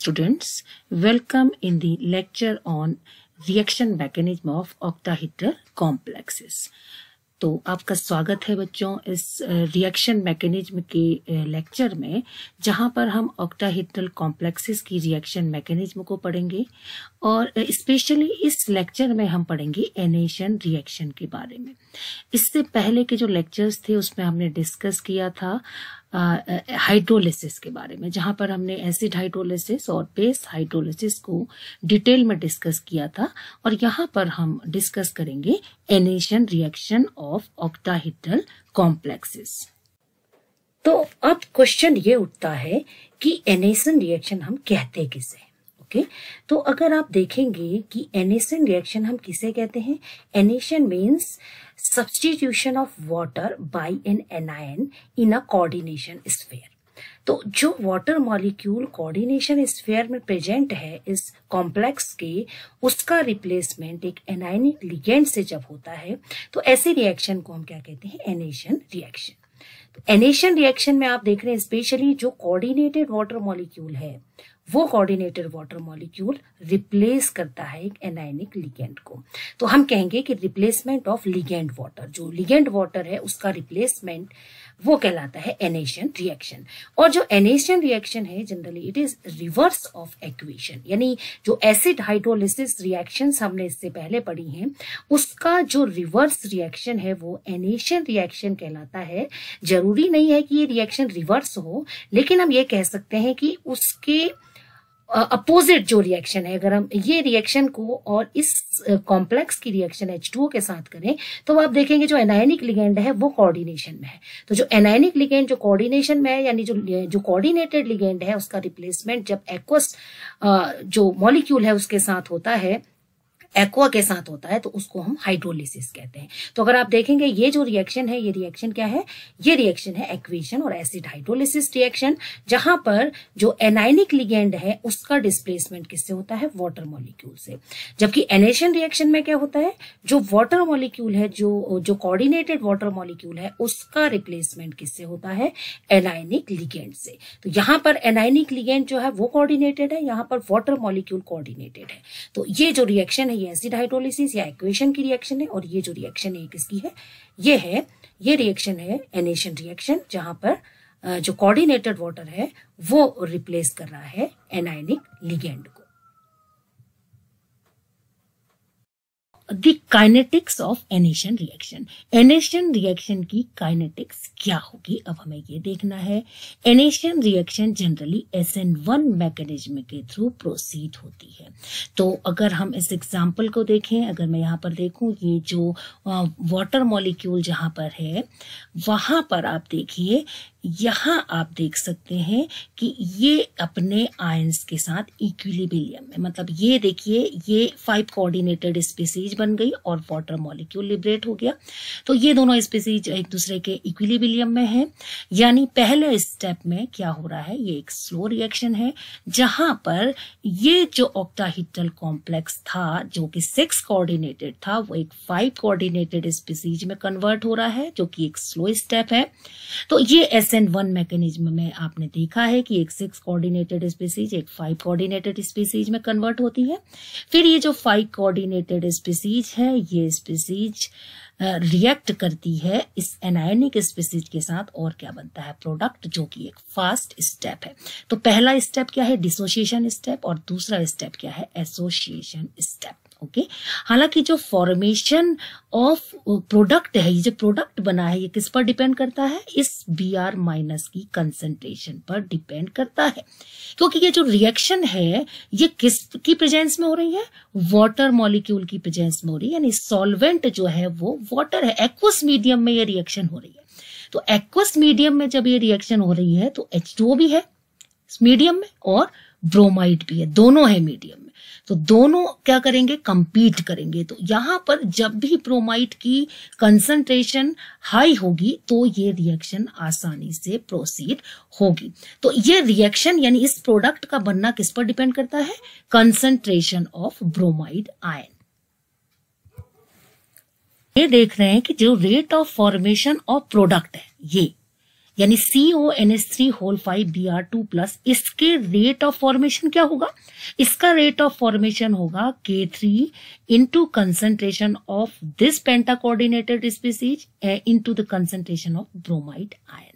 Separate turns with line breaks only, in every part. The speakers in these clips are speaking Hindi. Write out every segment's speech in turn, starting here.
students welcome in the lecture on reaction mechanism of octahedral complexes तो आपका स्वागत है बच्चों इस रिएक्शन मैकेनिज्म के लेक्चर में जहां पर हम ऑक्टाहीटल कॉम्प्लेक्सेस की रिएक्शन मैकेनिज्म को पढ़ेंगे और स्पेशली इस लेक्चर में हम पढ़ेंगे एनेशन रिएक्शन के बारे में इससे पहले के जो लेक्चर्स थे उसमें हमने डिस्कस किया था हाइड्रोलिसिस के बारे में जहां पर हमने एसिड हाइड्रोलिसिस और बेस हाइड्रोलिसिस को डिटेल में डिस्कस किया था और यहां पर हम डिस्कस करेंगे anation reaction of octahedral complexes तो अब क्वेश्चन ये उठता है कि एनेशन रिएक्शन हम कहते किसे ओके तो अगर आप देखेंगे कि एनेसन रिएक्शन हम किसे कहते हैं anation means substitution of water by an anion in a coordination sphere तो जो वाटर मॉलिक्यूल कोऑर्डिनेशन स्फेयर में प्रेजेंट है इस कॉम्प्लेक्स के उसका रिप्लेसमेंट एक एनायनिक लिगेंड से जब होता है तो ऐसे रिएक्शन को हम क्या कहते हैं एनेशन रिएक्शन एनेशन रिएक्शन में आप देख रहे हैं स्पेशली जो कोऑर्डिनेटेड वाटर मॉलिक्यूल है वो कोऑर्डिनेटेड वाटर मॉलिक्यूल रिप्लेस करता है एक एनाइनिक लिगेंड को तो हम कहेंगे कि रिप्लेसमेंट ऑफ लिगेंड वाटर जो लिगेंड वाटर है उसका रिप्लेसमेंट वो कहलाता है एनेशियन रिएक्शन और जो एनेशियन रिएक्शन है generally it is reverse of aquation यानी जो एसिड हाइड्रोलिसिस रिएक्शन हमने इससे पहले पढ़ी हैं उसका जो रिवर्स रिएक्शन है वो एनेशियन रिएक्शन कहलाता है जरूरी नहीं है कि ये रिएक्शन रिवर्स हो लेकिन हम ये कह सकते हैं कि उसके अपोजिट जो रिएक्शन है अगर हम ये रिएक्शन को और इस कॉम्प्लेक्स की रिएक्शन एच टू के साथ करें तो आप देखेंगे जो एनायनिक लिगेंड है वो कोऑर्डिनेशन में है तो जो एनायनिक लिगेंड जो कोऑर्डिनेशन में है यानी जो जो कोऑर्डिनेटेड लिगेंड है उसका रिप्लेसमेंट जब एक्वस जो मॉलिक्यूल है उसके साथ होता है एक्वा के साथ होता है तो उसको हम हाइड्रोलिसिस कहते हैं तो अगर आप देखेंगे ये जो रिएक्शन है ये रिएक्शन क्या है ये रिएक्शन है एक्वेशन और एसिड हाइड्रोलिसिस रिएक्शन जहां पर जो एनाइनिक लिगेंड है उसका डिस्प्लेसमेंट किससे होता है वॉटर मॉलिक्यूल से जबकि एनेशन रिएक्शन में क्या होता है जो वॉटर मॉलिक्यूल है जो जो कॉर्डिनेटेड वाटर मॉलिक्यूल है उसका रिप्लेसमेंट किससे होता है एनाइनिक लिगेंड से तो यहां पर एनाइनिक लिगेंड जो है वो कॉर्डिनेटेड है यहां पर वॉटर मॉलिक्यूल कॉर्डिनेटेड है तो ये जो रिएक्शन है ये एसिड हाइड्रोलिसिस या इक्वेशन की रिएक्शन है और ये जो रिएक्शन है किसकी है ये है ये रिएक्शन है एनेशन रिएक्शन जहां पर जो कोऑर्डिनेटेड वाटर है वो रिप्लेस कर रहा है एनायनिक लिगेंड को kinetics of anation reaction anation reaction की काइनेटिक्स क्या होगी अब हमें ये देखना है anation reaction generally S N one mechanism के थ्रू प्रोसीड होती है तो अगर हम इस एग्जाम्पल को देखें अगर मैं यहाँ पर देखूँ ये जो वाटर मॉलिक्यूल जहाँ पर है वहाँ पर आप देखिए यहाँ आप देख सकते हैं कि ये अपने आयंस के साथ इक्विलिबिलियम है मतलब ये देखिए ये फाइव कोऑर्डिनेटेड स्पीसीज बन गई और वाटर मॉलिक्यूल लिबरेट हो गया तो ये दोनों स्पीसीज एक दूसरे के इक्विलिबिलियम में है यानी पहले स्टेप में क्या हो रहा है ये एक स्लो रिएक्शन है जहां पर ये जो ऑक्टाहिटल कॉम्प्लेक्स था जो कि सिक्स कॉर्डिनेटेड था वो एक फाइव कॉर्डिनेटेड स्पीसीज में कन्वर्ट हो रहा है जो कि एक स्लो स्टेप है तो ये ऐसे एस एन वन मैकेनिज्म में आपने देखा है कि एक सिक्स कोऑर्डिनेटेड स्पीसीज एक फाइव कोऑर्डिनेटेड स्पीसीज में कन्वर्ट होती है फिर ये जो फाइव कोऑर्डिनेटेड स्पीसीज है ये स्पीसीज रिएक्ट करती है इस एनायनिक स्पीसीज के साथ और क्या बनता है प्रोडक्ट जो कि एक फास्ट स्टेप है तो पहला स्टेप क्या है डिसोसिएशन स्टेप और दूसरा स्टेप क्या है एसोसिएशन स्टेप ओके हालांकि जो फॉर्मेशन ऑफ प्रोडक्ट है ये जो प्रोडक्ट बना है ये किस पर डिपेंड करता है इस बी आर माइनस की कंसेंट्रेशन पर डिपेंड करता है क्योंकि ये जो रिएक्शन है ये किस की प्रेजेंस में हो रही है वाटर मॉलिक्यूल की प्रेजेंस में हो रही है यानी सॉल्वेंट जो है वो वाटर है एक्वस मीडियम में ये रिएक्शन हो रही है तो एक्वस मीडियम में जब ये रिएक्शन हो रही है तो एच भी है मीडियम में और ब्रोमाइड भी है दोनों है मीडियम में तो दोनों क्या करेंगे कंपीट करेंगे तो यहां पर जब भी ब्रोमाइड की कंसंट्रेशन हाई होगी तो ये रिएक्शन आसानी से प्रोसीड होगी तो ये रिएक्शन यानी इस प्रोडक्ट का बनना किस पर डिपेंड करता है कंसंट्रेशन ऑफ ब्रोमाइड आयन ये देख रहे हैं कि जो rate of formation of product है ये यानी C O N S three whole five B R two plus इसके रेट ऑफ फॉर्मेशन क्या होगा इसका रेट ऑफ फॉर्मेशन होगा K three into concentration of this penta coordinated species into the concentration of bromide ion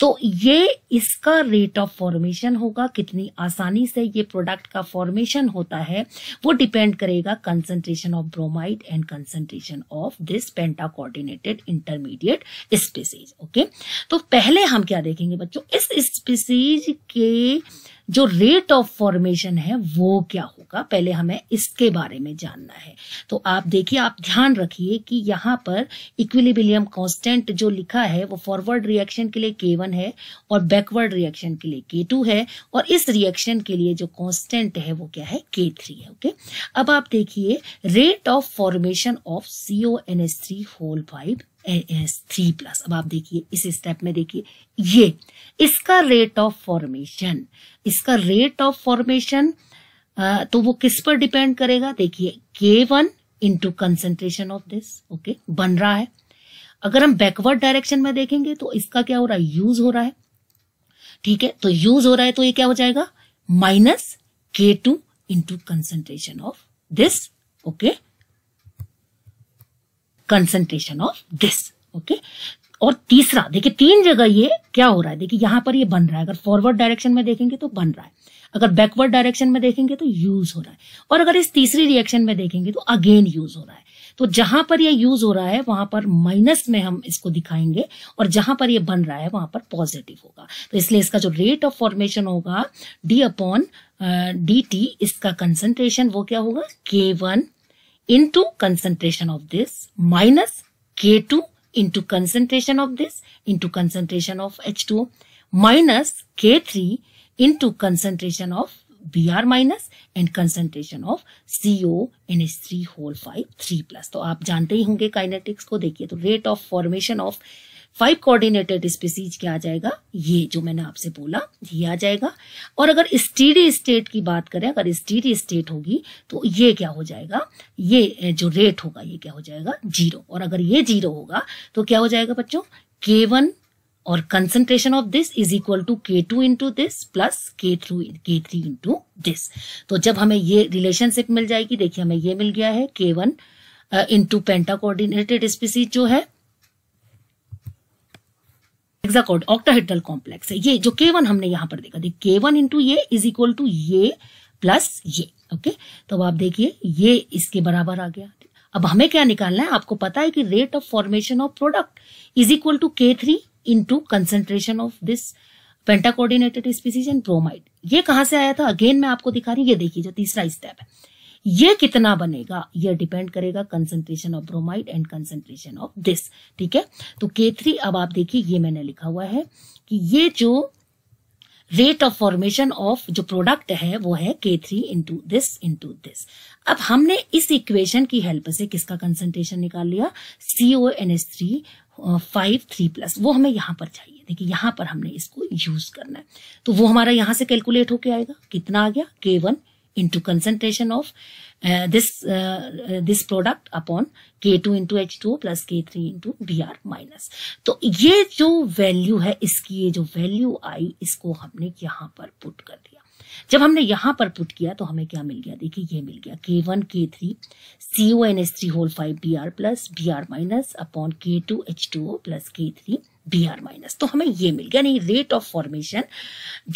तो ये इसका रेट ऑफ फॉर्मेशन होगा कितनी आसानी से ये प्रोडक्ट का फॉर्मेशन होता है वो डिपेंड करेगा concentration of bromide and concentration of this coordinated intermediate species okay तो पहले हम क्या देखेंगे बच्चों इस स्पीसीज के जो रेट ऑफ फॉर्मेशन है वो क्या होगा पहले हमें इसके बारे में जानना है तो आप देखिए आप ध्यान रखिए कि यहाँ पर इक्विलिबिलियम कांस्टेंट जो लिखा है वो फॉरवर्ड रिएक्शन के लिए के वन है और बैकवर्ड रिएक्शन के लिए के टू है और इस रिएक्शन के लिए जो कांस्टेंट है वो क्या है के थ्री है ओके अब आप देखिए rate of formation of CO N S three whole five S three plus अब आप देखिए इस स्टेप में देखिए ये इसका रेट ऑफ फॉर्मेशन इसका रेट ऑफ फॉर्मेशन तो वो किस पर डिपेंड करेगा देखिए K one into concentration of this okay बन रहा है अगर हम बैकवर्ड डायरेक्शन में देखेंगे तो इसका क्या हो रहा है यूज हो रहा है ठीक है तो यूज हो रहा है तो ये क्या हो जाएगा minus K two into concentration of this okay concentration of this okay और तीसरा देखिए तीन जगह ये क्या हो रहा है देखिए यहां पर ये बन रहा है अगर फॉरवर्ड डायरेक्शन में देखेंगे तो बन रहा है अगर बैकवर्ड डायरेक्शन में देखेंगे तो यूज हो रहा है और अगर इस तीसरी रिएक्शन में देखेंगे तो अगेन यूज हो रहा है तो जहां पर ये यूज हो रहा है वहां पर माइनस में हम इसको दिखाएंगे और जहां पर ये बन रहा है वहां पर पॉजिटिव होगा तो इसलिए इसका जो रेट ऑफ फॉर्मेशन होगा डी अपॉन डी टी इसका कंसेंट्रेशन वो क्या होगा K one into concentration of this minus K2 into concentration of this into concentration of H2O minus K3 into concentration of Br minus and concentration of CO N H three whole five three plus तो आप जानते ही होंगे काइनेटिक्स को देखिए तो rate of formation of five coordinated species क्या आ जाएगा ये जो मैंने आपसे बोला ये आ जाएगा और अगर स्टीडी स्टेट की बात करें अगर स्टीडी स्टेट होगी तो ये क्या हो जाएगा ये जो रेट होगा ये क्या हो जाएगा जीरो और अगर ये जीरो होगा तो क्या हो जाएगा बच्चों के वन और concentration of this is equal to K two into this plus K through K three into this तो जब हमें ये रिलेशनशिप मिल जाएगी देखिए हमें ये मिल गया है K one into penta coordinated species जो है हेक्साकोड ऑक्टाहेड्रल कॉम्प्लेक्स है ये जो के वन हमने यहां पर देखा देखिए वन इंटू ये इज इक्वल टू ये प्लस ये ओके तो अब आप देखिए ये इसके बराबर आ गया अब हमें क्या निकालना है आपको पता है कि rate of formation of product is equal to K three into concentration of this pentacoordinated species and bromide ये कहां से आया था अगेन मैं आपको दिखा रही हूँ ये देखिए जो तीसरा स्टेप है ये कितना बनेगा ये डिपेंड करेगा concentration of bromide and concentration of this ठीक है तो के अब आप देखिए ये मैंने लिखा हुआ है कि ये जो रेट ऑफ फॉर्मेशन ऑफ जो प्रोडक्ट है वो है K three into this into this अब हमने इस इक्वेशन की हेल्प से किसका कंसंट्रेशन निकाल लिया CO N S three five three plus वो हमें यहां पर चाहिए देखिए यहां पर हमने इसको यूज करना है तो वो हमारा यहां से कैलकुलेट होके आएगा कितना आ गया K one into concentration of uh, this uh, uh this product upon K2 into H2 plus K3 into Br minus तो ये जो वैल्यू है इसकी ये जो वैल्यू आई इसको हमने यहाँ पर पुट कर दिया जब हमने यहाँ पर पुट किया तो हमें क्या मिल गया देखिए ये मिल गया K one K three N S three whole five B R plus B R minus upon K two H two plus K three B R minus तो हमें ये मिल गया नहीं रेट ऑफ फॉर्मेशन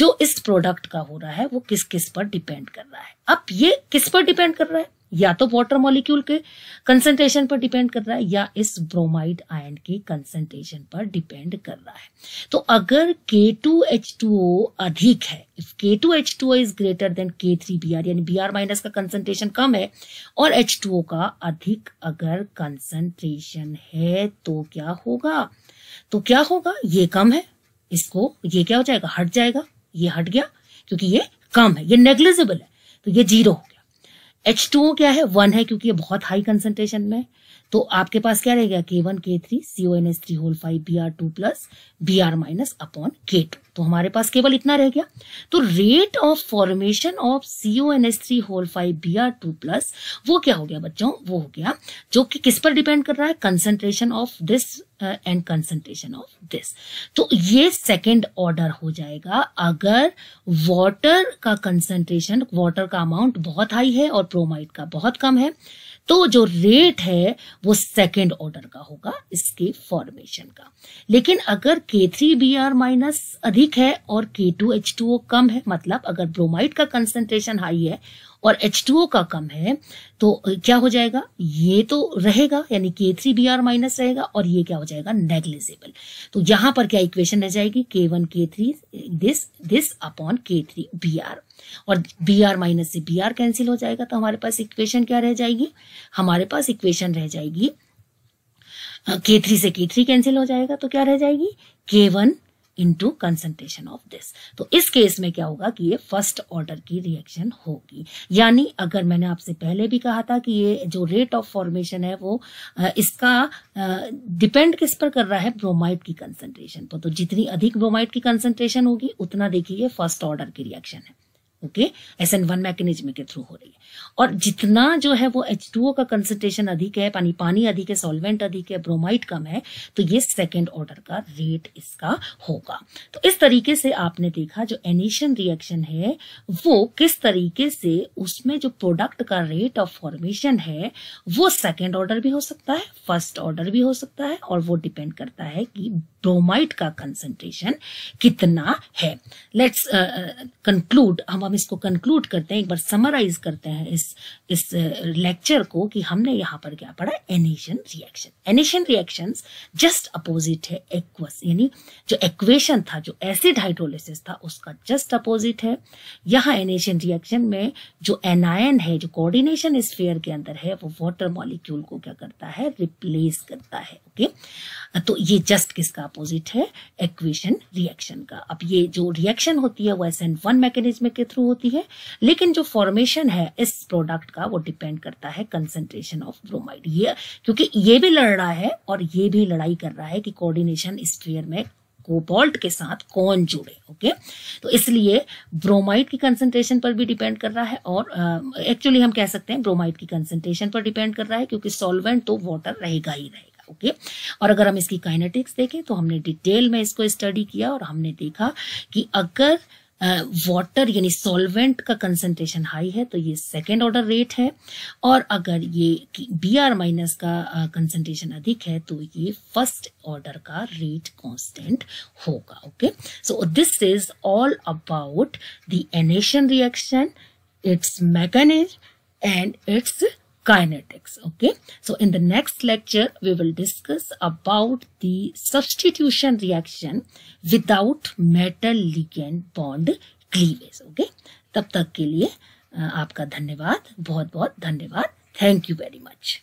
जो इस प्रोडक्ट का हो रहा है वो किस किस पर डिपेंड कर रहा है अब ये किस पर डिपेंड कर रहा है या तो वाटर मॉलिक्यूल के कंसेंट्रेशन पर डिपेंड कर रहा है या इस ब्रोमाइड आयन के कंसेंट्रेशन पर डिपेंड कर रहा है तो अगर ओ अधिक है if O is greater than K three B R यानी बी आर माइनस का कंसेंट्रेशन कम है और एच टू ओ का अधिक अगर कंसेंट्रेशन है तो क्या होगा तो क्या होगा ये कम है इसको ये क्या हो जाएगा हट जाएगा ये हट गया क्योंकि ये कम है ये नेग्लिजिबल है तो ये जीरो हो गया एच टू क्या है वन है क्योंकि ये बहुत हाई कंसेंट्रेशन में है तो आपके पास क्या रहेगा K one K three C O N S three whole five B R two plus B R minus upon K two तो हमारे पास केवल इतना रह गया तो rate of formation of C O N S three whole five B R two plus वो क्या हो गया बच्चों वो हो गया जो कि किस पर डिपेंड कर रहा है concentration of this and concentration of this तो ये सेकेंड ऑर्डर हो जाएगा अगर वॉटर का कंसेंट्रेशन वॉटर का अमाउंट बहुत हाई है और प्रोमाइट का बहुत कम है तो जो रेट है वो सेकेंड ऑर्डर का होगा इसके फॉर्मेशन का लेकिन अगर के थ्री बी आर माइनस अधिक है और K two H two O कम है मतलब अगर ब्रोमाइड का कंसेंट्रेशन हाई है और एच टू ओ का कम है तो क्या हो जाएगा ये तो रहेगा यानी के थ्री बी आर माइनस रहेगा और ये क्या हो जाएगा नेग्लिजिबल तो यहां पर क्या इक्वेशन रह जाएगी K one K three this this upon K three B R और बी आर माइनस से बी आर कैंसिल हो जाएगा तो हमारे पास इक्वेशन क्या रह जाएगी हमारे पास इक्वेशन रह जाएगी के थ्री से के थ्री कैंसिल हो जाएगा तो क्या रह जाएगी K one into concentration of this तो इस केस में क्या होगा कि ये फर्स्ट ऑर्डर की रिएक्शन होगी यानी अगर मैंने आपसे पहले भी कहा था कि ये जो रेट ऑफ फॉर्मेशन है वो इसका डिपेंड किस पर कर रहा है ब्रोमाइड की कंसेंट्रेशन पर तो जितनी अधिक ब्रोमाइड की कंसेंट्रेशन होगी उतना देखिए फर्स्ट ऑर्डर की रिएक्शन है okay S N one mechanism के थ्रू हो रही है और जितना जो है वो एच टू ओ का कंसेंट्रेशन अधिक है पानी पानी अधिक है सॉल्वेंट अधिक है ब्रोमाइड कम है तो ये सेकेंड ऑर्डर का रेट इसका होगा तो इस तरीके से आपने देखा जो एनिशन रिएक्शन है वो किस तरीके से उसमें जो प्रोडक्ट का रेट ऑफ फॉर्मेशन है वो सेकेंड ऑर्डर भी हो सकता है फर्स्ट ऑर्डर भी हो सकता है और वो डिपेंड करता है कि ब्रोमाइड का कंसंट्रेशन कितना है लेट्स कंक्लूड uh, uh हम हम इसको कंक्लूड करते हैं एक बार समराइज करते हैं इस इस लेक्चर uh, को कि हमने यहाँ पर क्या पढ़ा anation reaction anation reaction just opposite है एक्वस यानी जो एक्वेशन था जो एसिड हाइड्रोलिसिस था उसका जस्ट अपोजिट है यहाँ एनेशन रिएक्शन में जो एनायन है जो कोऑर्डिनेशन स्फीयर के अंदर है वो वाटर मॉलिक्यूल को क्या करता है रिप्लेस करता है ओके okay? तो ये जस्ट किसका अपोजिट है एक्वेशन रिएक्शन का अब ये जो रिएक्शन होती है वो एस एन वन मैकेनिज्म के थ्रू होती है लेकिन जो फॉर्मेशन है इस प्रोडक्ट का वो डिपेंड करता है कंसेंट्रेशन ऑफ ब्रोमाइड ये क्योंकि ये भी लड़ रहा है और ये भी लड़ाई कर रहा है कि कोऑर्डिनेशन स्फीयर में कोबाल्ट के साथ कौन जुड़े ओके तो इसलिए ब्रोमाइड की कंसेंट्रेशन पर भी डिपेंड कर रहा है और एक्चुअली uh, हम कह सकते हैं ब्रोमाइड की कंसेंट्रेशन पर डिपेंड कर रहा है क्योंकि सॉल्वेंट तो वाटर रहेगा ही रहेगा ओके और अगर हम इसकी काइनेटिक्स देखें तो हमने डिटेल में इसको स्टडी किया और हमने देखा कि अगर वाटर यानी सॉल्वेंट का कंसंट्रेशन हाई है तो ये सेकेंड ऑर्डर रेट है और अगर ये बी आर माइनस का कंसंट्रेशन uh, अधिक है तो ये फर्स्ट ऑर्डर का रेट कांस्टेंट होगा okay so this is all about the anation reaction its mechanism and its kinetics okay so in the next lecture we will discuss about the substitution reaction without metal ligand bond cleavage okay tab tak ke liye aapka dhanyawad bahut bahut dhanyawad thank you very much